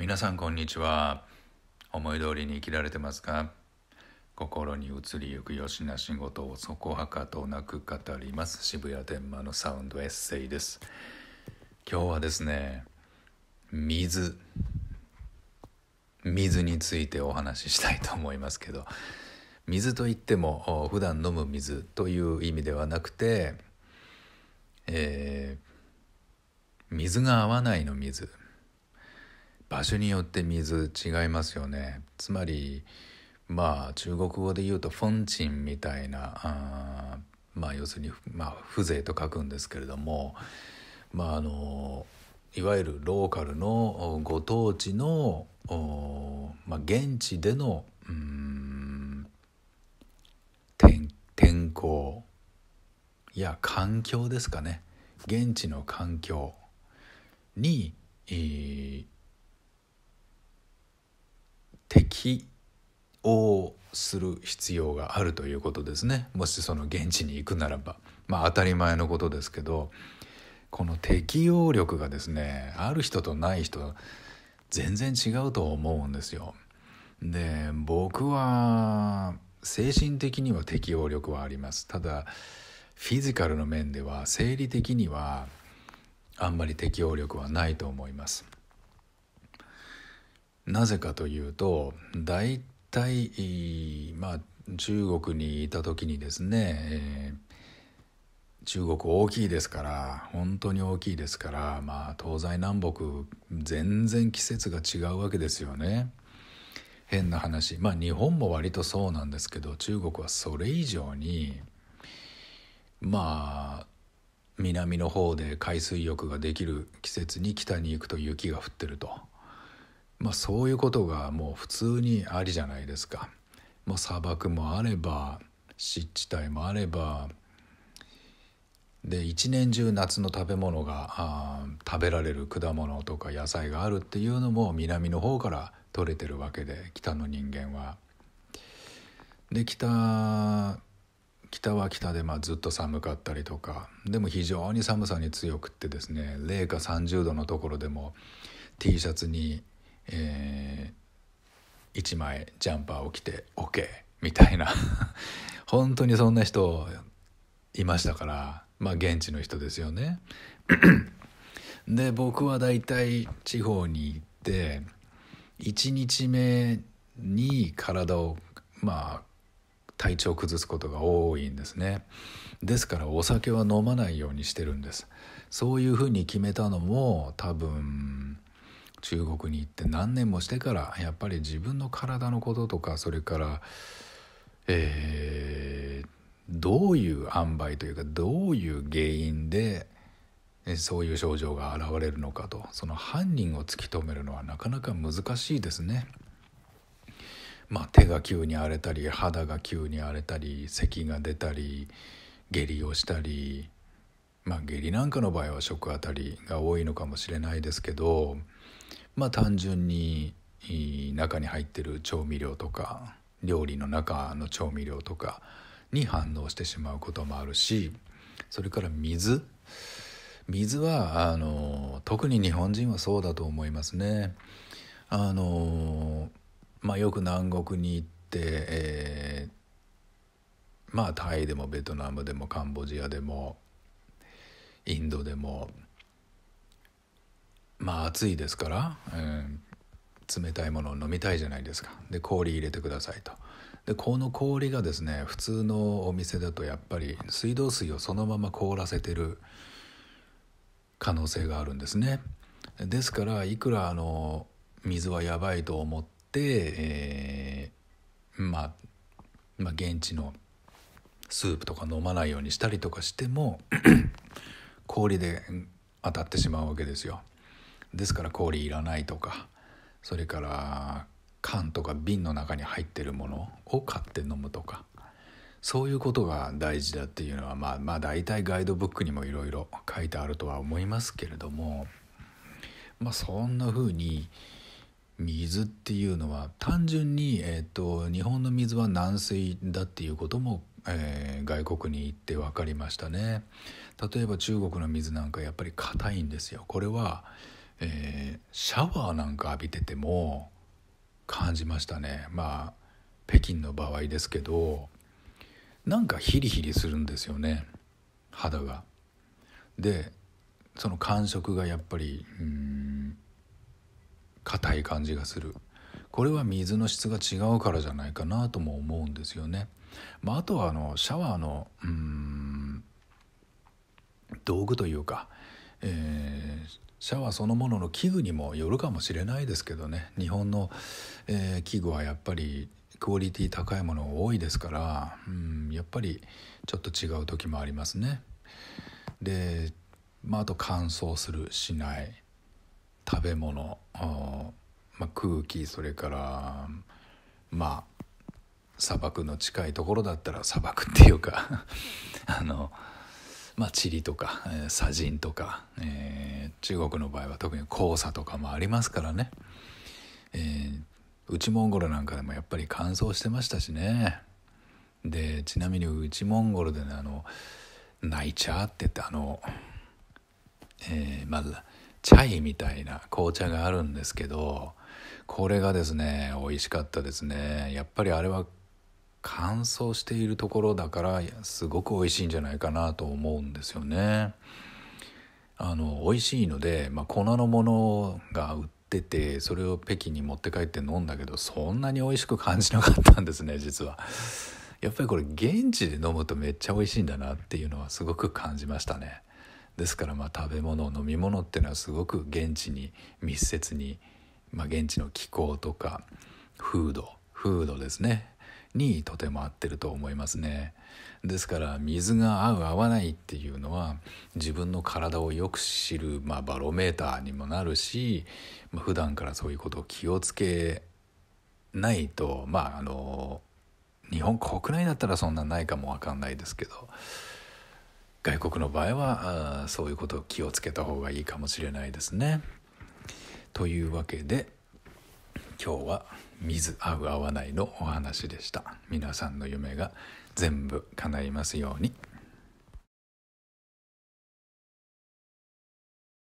皆さんこんにちは思い通りに生きられてますか心に移りゆくよしな仕事をそこはかとなく語ります渋谷天満のサウンドエッセイです今日はですね水水についてお話ししたいと思いますけど水といっても普段飲む水という意味ではなくて、えー、水が合わないの水場所によって水違いますよねつまりまあ中国語で言うとフォンチンみたいなあまあ要するに、まあ、風情と書くんですけれどもまああのいわゆるローカルのご当地の、まあ、現地でのうん天天候いや環境ですかね現地の環境に、えー、適応する必要があるということですねもしその現地に行くならばまあ当たり前のことですけどこの適応力がですねある人とない人全然違うと思うんですよ。で僕は精神的には適応力はありますただフィジカルの面では生理的にはあんまり適応力はないと思います。なぜかというと大体まあ中国にいた時にですね、えー、中国大きいですから本当に大きいですから、まあ、東西南北全然季節が違うわけですよね。変な話まあ日本も割とそうなんですけど中国はそれ以上にまあ南の方で海水浴ができる季節に北に行くと雪が降ってると。まあ、そういうことがもう普通にありじゃないですか。もう砂漠もあれば湿地帯もあればで一年中夏の食べ物が食べられる果物とか野菜があるっていうのも南の方から取れてるわけで北の人間は。で北北は北でまずっと寒かったりとかでも非常に寒さに強くってですね零下30度のところでも T シャツにえー、1枚ジャンパーを着て OK みたいな 本当にそんな人いましたからまあ現地の人ですよね。で僕は大体地方に行って1日目に体をまあ体調を崩すことが多いんですねですからお酒は飲まないようにしてるんですそういうふうに決めたのも多分中国に行って何年もしてからやっぱり自分の体のこととかそれから、えー、どういう塩梅というかどういう原因でそういう症状が現れるのかとその犯人を突き止めるのはなかなか難しいですね。まあ、手が急に荒れたり肌が急に荒れたり咳が出たり下痢をしたり、まあ、下痢なんかの場合は食あたりが多いのかもしれないですけどまあ単純に中に入ってる調味料とか料理の中の調味料とかに反応してしまうこともあるしそれから水水はあの特に日本人はそうだと思いますね。あのまあ、よく南国に行って、えー、まあタイでもベトナムでもカンボジアでもインドでもまあ暑いですから、えー、冷たいものを飲みたいじゃないですかで氷入れてくださいとでこの氷がですね普通のお店だとやっぱり水道水をそのまま凍らせてる可能性があるんですねですからいくらあの水はやばいと思って、えー、まあ、まあ、現地のスープとか飲まないようにしたりとかしても 氷で当たってしまうわけですよ。ですから氷いらないとかそれから缶とか瓶の中に入ってるものを買って飲むとかそういうことが大事だっていうのはまあまあ大体ガイドブックにもいろいろ書いてあるとは思いますけれどもまあそんな風に水っていうのは単純に、えーと、日本の水は軟水だっていうことも、えー、外国に行って分かりましたね例えば中国の水なんかやっぱり硬いんですよこれはえー、シャワーなんか浴びてても感じましたねまあ北京の場合ですけどなんかヒリヒリするんですよね肌が。でその感触がやっぱりうん硬い感じがするこれは水の質が違うからじゃないかなとも思うんですよね。まあ、あとはあのシャワーのうん道具というか、えー、シャワーそのものの器具にもよるかもしれないですけどね日本の、えー、器具はやっぱりクオリティ高いもの多いですからうんやっぱりちょっと違う時もありますね。で、まあ、あと乾燥するしない食べ物、まあ、空気それからまあ砂漠の近いところだったら砂漠っていうか あの。まあ、地とか、えー、砂塵とか、えー、中国の場合は特に黄砂とかもありますからね、えー、内モンゴルなんかでもやっぱり乾燥してましたしねでちなみに内モンゴルでねあのナイチャーって言ってあの、えー、まずチャイみたいな紅茶があるんですけどこれがですね美味しかったですねやっぱりあれは乾燥しているところだからすごく美味しいんじゃないかなと思うんですよね。あの美味しいので、まあ、粉のものが売っててそれを北京に持って帰って飲んだけどそんなに美味しく感じなかったんですね実は。やっぱりこれ現地で飲むとめっちゃ美味しいんだなっていうのはすごく感じましたね。ですからまあ食べ物飲み物っていうのはすごく現地に密接に、まあ、現地の気候とか風土風土ですねにとても合ってると思いますねですから水が合う合わないっていうのは自分の体をよく知る、まあ、バロメーターにもなるし、まあ、普段からそういうことを気をつけないとまああの日本国内だったらそんなないかも分かんないですけど外国の場合はそういうことを気をつけた方がいいかもしれないですね。というわけで。今日は水合う合わないのお話でした皆さんの夢が全部叶いますように